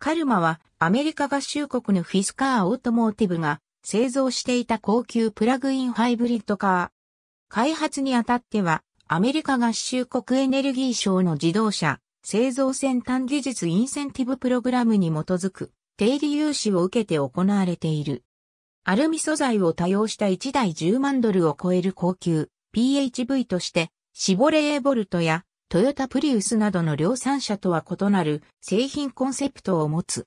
カルマはアメリカ合衆国のフィスカーオートモーティブが製造していた高級プラグインハイブリッドカー。開発にあたってはアメリカ合衆国エネルギー省の自動車製造先端技術インセンティブプログラムに基づく定理融資を受けて行われている。アルミ素材を多用した1台10万ドルを超える高級 PHV としてシボレーボルトやトヨタプリウスなどの量産車とは異なる製品コンセプトを持つ。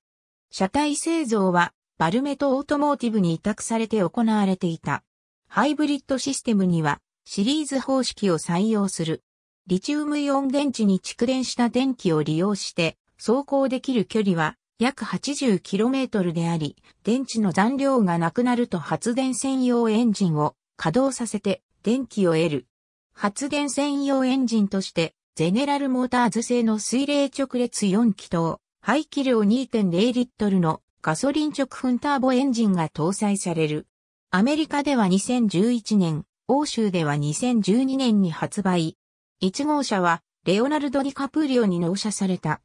車体製造はバルメトオートモーティブに委託されて行われていた。ハイブリッドシステムにはシリーズ方式を採用する。リチウムイオン電池に蓄電した電気を利用して走行できる距離は約 80km であり、電池の残量がなくなると発電専用エンジンを稼働させて電気を得る。発電専用エンジンとしてゼネラルモーターズ製の水冷直列4気筒、排気量2.0リットルのガソリン直噴ターボエンジンが搭載される。アメリカでは2011年、欧州では2012年に発売。1号車は、レオナルド・ディカプリオに納車された。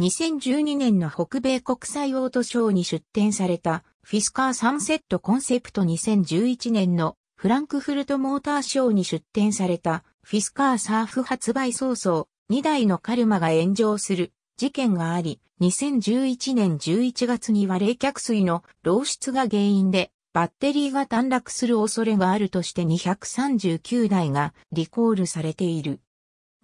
2012年の北米国際オートショーに出展された、フィスカーサンセットコンセプト2011年のフランクフルトモーターショーに出展されたフィスカーサーフ発売早々、2台のカルマが炎上する事件があり、2011年11月には冷却水の漏出が原因で、バッテリーが短絡する恐れがあるとして239台がリコールされている。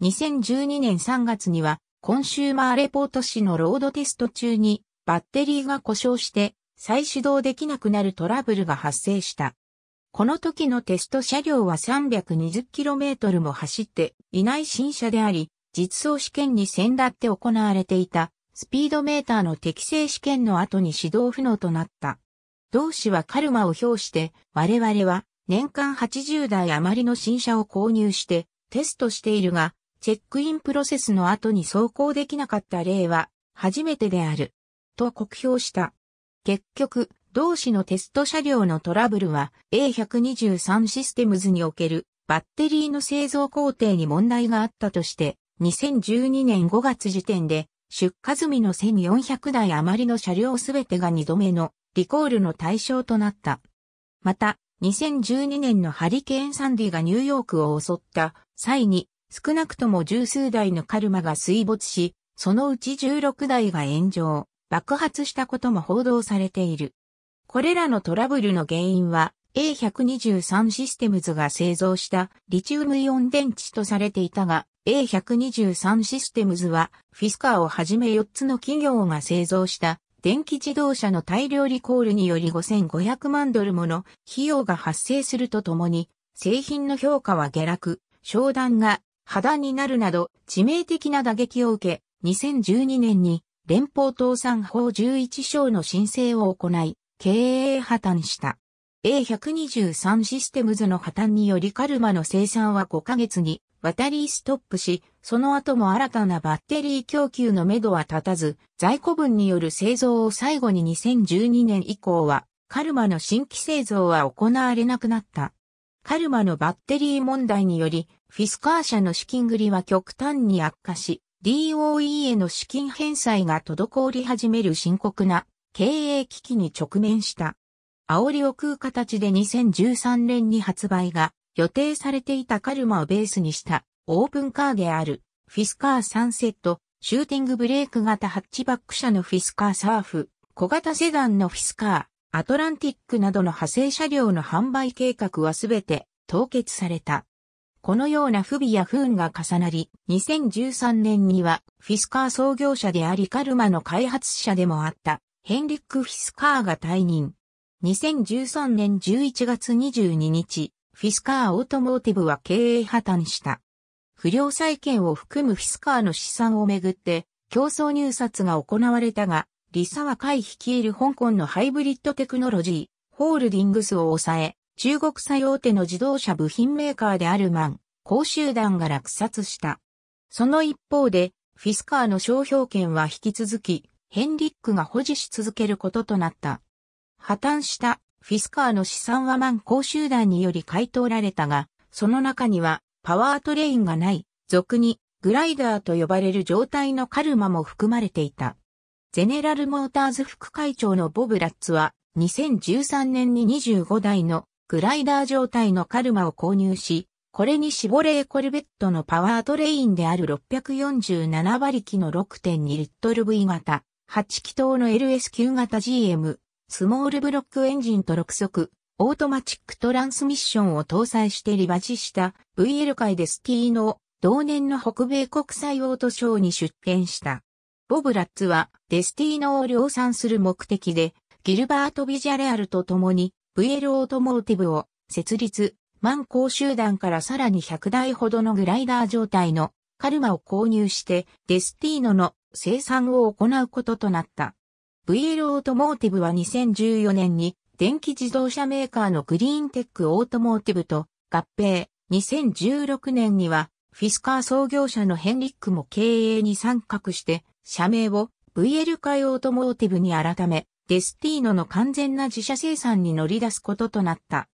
2012年3月には、コンシューマーレポート紙のロードテスト中に、バッテリーが故障して、再始動できなくなるトラブルが発生した。この時のテスト車両は 320km も走っていない新車であり、実装試験に先立って行われていたスピードメーターの適正試験の後に指導不能となった。同氏はカルマを表して我々は年間80台余りの新車を購入してテストしているが、チェックインプロセスの後に走行できなかった例は初めてである。と酷評した。結局、同市のテスト車両のトラブルは A123 システムズにおけるバッテリーの製造工程に問題があったとして、2012年5月時点で出荷済みの1400台余りの車両すべてが2度目のリコールの対象となった。また、2012年のハリケーンサンディがニューヨークを襲った際に少なくとも十数台のカルマが水没し、そのうち16台が炎上、爆発したことも報道されている。これらのトラブルの原因は A123 システムズが製造したリチウムイオン電池とされていたが、A123 システムズはフィスカーをはじめ4つの企業が製造した電気自動車の大量リコールにより5500万ドルもの費用が発生するとともに、製品の評価は下落、商談が破談になるなど致命的な打撃を受け、2012年に連邦倒産法11章の申請を行い、経営破綻した。A123 システムズの破綻によりカルマの生産は5ヶ月に渡りストップし、その後も新たなバッテリー供給のめどは立たず、在庫分による製造を最後に2012年以降は、カルマの新規製造は行われなくなった。カルマのバッテリー問題により、フィスカー社の資金繰りは極端に悪化し、DOE への資金返済が滞り始める深刻な経営危機に直面した。煽りを食う形で2013年に発売が予定されていたカルマをベースにしたオープンカーであるフィスカーサンセット、シューティングブレーク型ハッチバック車のフィスカーサーフ、小型セダンのフィスカー、アトランティックなどの派生車両の販売計画はすべて凍結された。このような不備や不運が重なり、2013年にはフィスカー創業者でありカルマの開発者でもあったヘンリック・フィスカーが退任。2013年11月22日、フィスカー・オートモーティブは経営破綻した。不良債権を含むフィスカーの資産をめぐって、競争入札が行われたが、リサは会率いる香港のハイブリッドテクノロジー、ホールディングスを抑え、中国最大手の自動車部品メーカーであるマン、高集団が落札した。その一方で、フィスカーの商標権は引き続き、ヘンリックが保持し続けることとなった。破綻したフィスカーの資産は万公集団により買い取られたが、その中にはパワートレインがない、俗にグライダーと呼ばれる状態のカルマも含まれていた。ゼネラルモーターズ副会長のボブ・ラッツは2013年に25台のグライダー状態のカルマを購入し、これにシボレーコルベットのパワートレインである647馬力の6.2リットル V 型8気筒の LS9 型 GM、スモールブロックエンジンと6速、オートマチックトランスミッションを搭載してリバジした VL 界でスティーを同年の北米国際オートショーに出展した。ボブ・ラッツはデスティーノを量産する目的でギルバート・ビジャレアルと共に VL オートモーティブを設立、万高集団からさらに100台ほどのグライダー状態のカルマを購入してデスティーノの生産を行うこととなった。VL オートモーティブは2014年に電気自動車メーカーのグリーンテックオートモーティブと合併、2016年にはフィスカー創業者のヘンリックも経営に参画して社名を VL 界オートモーティブに改め、デスティーノの完全な自社生産に乗り出すこととなった。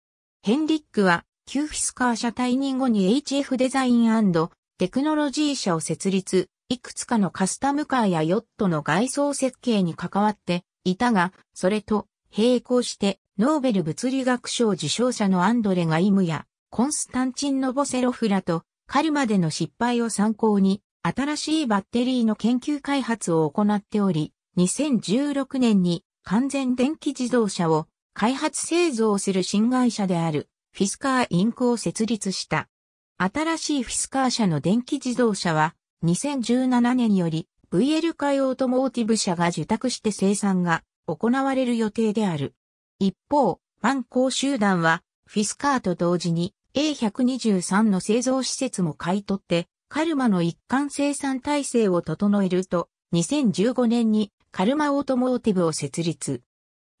ヘンリックは、旧フィスカー社退任後に HF デザインテクノロジー社を設立、いくつかのカスタムカーやヨットの外装設計に関わっていたが、それと並行してノーベル物理学賞受賞者のアンドレガイムやコンスタンチン・ノボセロフラとカルマでの失敗を参考に新しいバッテリーの研究開発を行っており、2016年に完全電気自動車を開発製造する新会社であるフィスカーインクを設立した。新しいフィスカー社の電気自動車は2017年より VL 界オートモーティブ社が受託して生産が行われる予定である。一方、万ァ工集団はフィスカーと同時に A123 の製造施設も買い取ってカルマの一貫生産体制を整えると2015年にカルマオートモーティブを設立。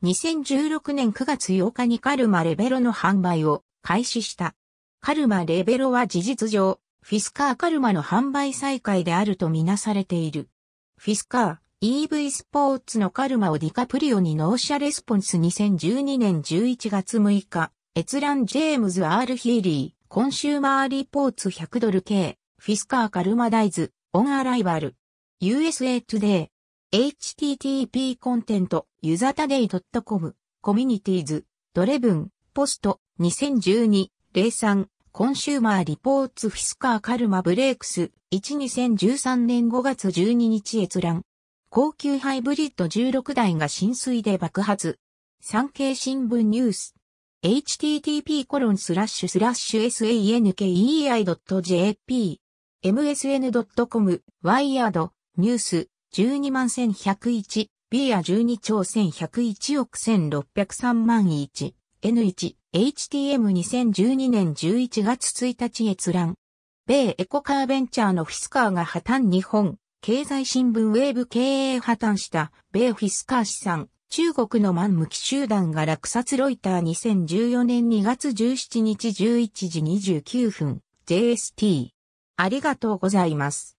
2016年9月8日にカルマレベロの販売を開始した。カルマレベロは事実上、フィスカーカルマの販売再開であるとみなされている。フィスカー、EV スポーツのカルマをディカプリオに納車レスポンス2012年11月6日、閲覧ジェームズ・アール・ヒーリー、コンシューマーリポーツ100ドル系、フィスカーカルマダイズ、オンアライバル。USA Today。http コンテント、ユザタデイ .com、コミュニティーズ、ドレブン、ポスト、2012、03、コンシューマーリポーツフィスカーカルマブレークス12013年5月12日閲覧。高級ハイブリッド16台が浸水で爆発。産経新聞ニュース。http コロンスラッシュスラッシュ sankei.jp msn.com ワイヤードニュース12万1101ビア12兆1101億1603万1 N1、HTM2012 年11月1日閲覧。米エコカーベンチャーのフィスカーが破綻日本、経済新聞ウェーブ経営破綻した米フィスカー資産、中国の万無機集団が落札ロイター2014年2月17日11時29分、JST。ありがとうございます。